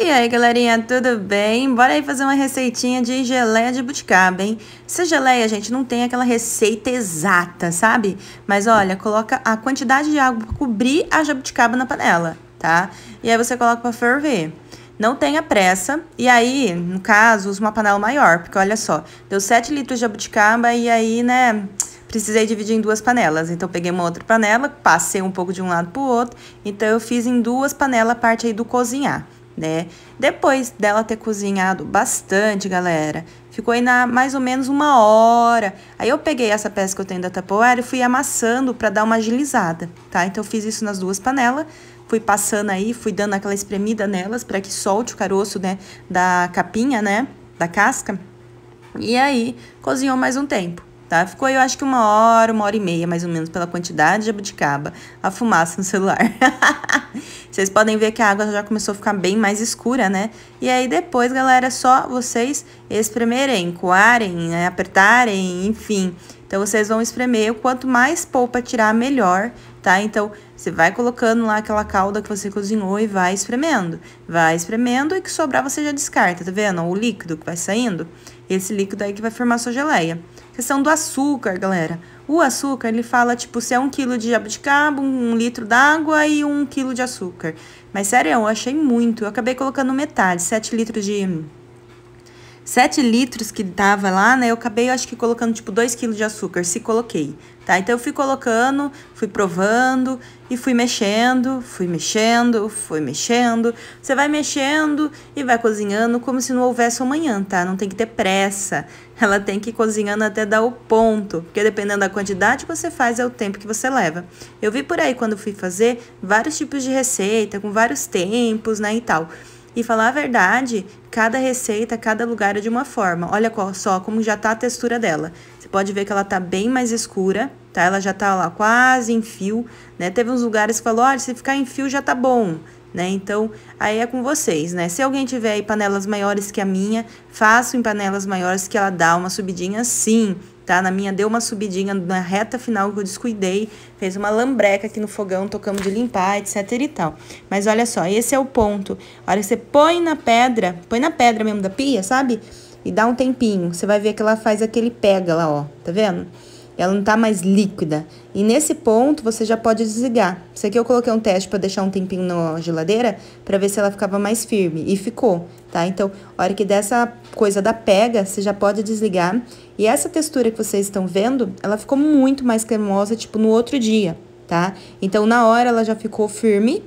E aí galerinha, tudo bem? Bora aí fazer uma receitinha de geleia de buticaba, hein? Essa geleia, gente, não tem aquela receita exata, sabe? Mas olha, coloca a quantidade de água para cobrir a jabuticaba na panela, tá? E aí você coloca para ferver. Não tenha pressa, e aí, no caso, usa uma panela maior, porque olha só, deu 7 litros de jabuticaba e aí, né, precisei dividir em duas panelas. Então, peguei uma outra panela, passei um pouco de um lado para o outro, então eu fiz em duas panelas a parte aí do cozinhar né? Depois dela ter cozinhado bastante, galera, ficou aí na mais ou menos uma hora. Aí eu peguei essa peça que eu tenho da Tupperware e fui amassando para dar uma agilizada, tá? Então eu fiz isso nas duas panelas, fui passando aí, fui dando aquela espremida nelas para que solte o caroço, né, da capinha, né, da casca. E aí cozinhou mais um tempo tá? Ficou, eu acho que uma hora, uma hora e meia, mais ou menos, pela quantidade de abuticaba, a fumaça no celular. vocês podem ver que a água já começou a ficar bem mais escura, né? E aí depois, galera, é só vocês espremerem, coarem, né? apertarem, enfim, então, vocês vão espremer. Quanto mais polpa tirar, melhor, tá? Então, você vai colocando lá aquela calda que você cozinhou e vai espremendo. Vai espremendo e que sobrar você já descarta, tá vendo? O líquido que vai saindo, esse líquido aí que vai formar sua geleia. Questão do açúcar, galera. O açúcar, ele fala, tipo, se é um quilo de jabuticaba, um litro d'água e um quilo de açúcar. Mas, sério, eu achei muito. Eu acabei colocando metade, 7 litros de 7 litros que tava lá, né? Eu acabei, eu acho que colocando tipo 2 quilos de açúcar, se coloquei, tá? Então eu fui colocando, fui provando e fui mexendo, fui mexendo, fui mexendo. Você vai mexendo e vai cozinhando como se não houvesse amanhã, tá? Não tem que ter pressa. Ela tem que ir cozinhando até dar o ponto, porque dependendo da quantidade que você faz é o tempo que você leva. Eu vi por aí quando fui fazer vários tipos de receita com vários tempos, né, e tal. E falar a verdade, cada receita, cada lugar é de uma forma. Olha só como já tá a textura dela. Você pode ver que ela tá bem mais escura, tá? Ela já tá lá quase em fio, né? Teve uns lugares que falou, olha, se ficar em fio já tá bom né? Então, aí é com vocês, né? Se alguém tiver aí panelas maiores que a minha, faço em panelas maiores que ela dá uma subidinha sim, tá? Na minha deu uma subidinha na reta final que eu descuidei, fez uma lambreca aqui no fogão, tocamos de limpar, etc e tal. Mas olha só, esse é o ponto. Olha, você põe na pedra, põe na pedra mesmo da pia, sabe? E dá um tempinho, você vai ver que ela faz aquele pega lá, ó, tá vendo? ela não tá mais líquida. E nesse ponto você já pode desligar. Isso aqui eu coloquei um teste para deixar um tempinho na geladeira para ver se ela ficava mais firme e ficou, tá? Então, hora que dessa coisa da pega, você já pode desligar. E essa textura que vocês estão vendo, ela ficou muito mais cremosa tipo no outro dia, tá? Então, na hora ela já ficou firme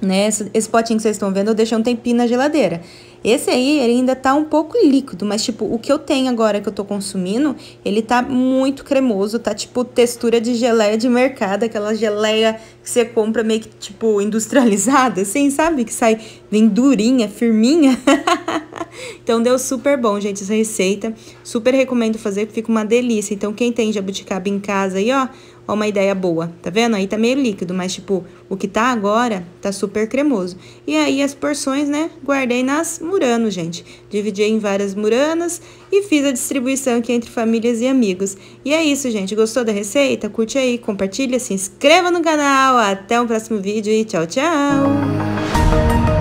né? Esse, esse potinho que vocês estão vendo eu deixei um tempinho na geladeira. Esse aí, ele ainda tá um pouco líquido, mas, tipo, o que eu tenho agora que eu tô consumindo, ele tá muito cremoso, tá, tipo, textura de geleia de mercado, aquela geleia que você compra meio que, tipo, industrializada, assim, sabe? Que sai bem durinha, firminha. Então deu super bom, gente, essa receita. Super recomendo fazer, fica uma delícia. Então quem tem jabuticaba em casa aí, ó, ó uma ideia boa. Tá vendo? Aí tá meio líquido, mas tipo, o que tá agora tá super cremoso. E aí as porções, né, guardei nas muranos, gente. Dividi em várias muranas e fiz a distribuição aqui entre famílias e amigos. E é isso, gente. Gostou da receita? Curte aí, compartilha, se inscreva no canal. Até o próximo vídeo e tchau, tchau!